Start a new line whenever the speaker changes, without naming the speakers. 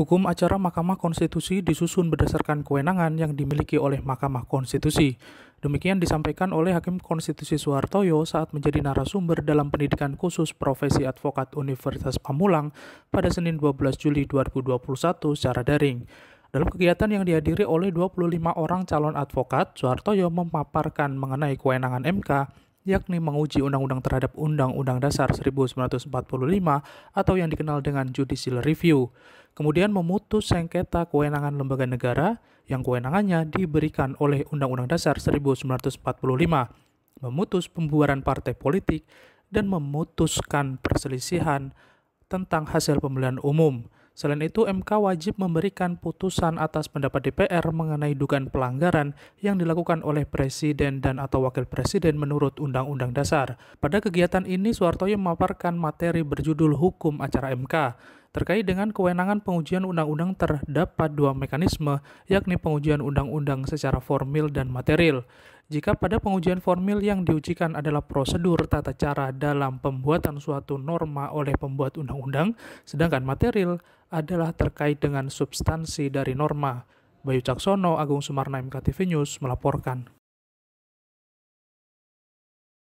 Hukum acara Mahkamah Konstitusi disusun berdasarkan kewenangan yang dimiliki oleh Mahkamah Konstitusi. Demikian disampaikan oleh Hakim Konstitusi Soehartoyo saat menjadi narasumber dalam pendidikan khusus profesi advokat Universitas Pamulang pada Senin 12 Juli 2021 secara daring. Dalam kegiatan yang dihadiri oleh 25 orang calon advokat, Soehartoyo memaparkan mengenai kewenangan MK yakni menguji undang-undang terhadap Undang-Undang Dasar 1945 atau yang dikenal dengan judicial review, kemudian memutus sengketa kewenangan lembaga negara yang kewenangannya diberikan oleh Undang-Undang Dasar 1945, memutus pembubaran partai politik, dan memutuskan perselisihan tentang hasil pemilihan umum Selain itu, MK wajib memberikan putusan atas pendapat DPR mengenai dugaan pelanggaran yang dilakukan oleh Presiden dan atau Wakil Presiden menurut Undang-Undang Dasar. Pada kegiatan ini, Soehartoyo memaparkan materi berjudul Hukum Acara MK terkait dengan kewenangan pengujian undang-undang terdapat dua mekanisme, yakni pengujian undang-undang secara formil dan material. Jika pada pengujian formil yang diujikan adalah prosedur tata cara dalam pembuatan suatu norma oleh pembuat undang-undang, sedangkan material adalah terkait dengan substansi dari norma. Bayu Caksono, Agung Sumarna, MKTV News melaporkan.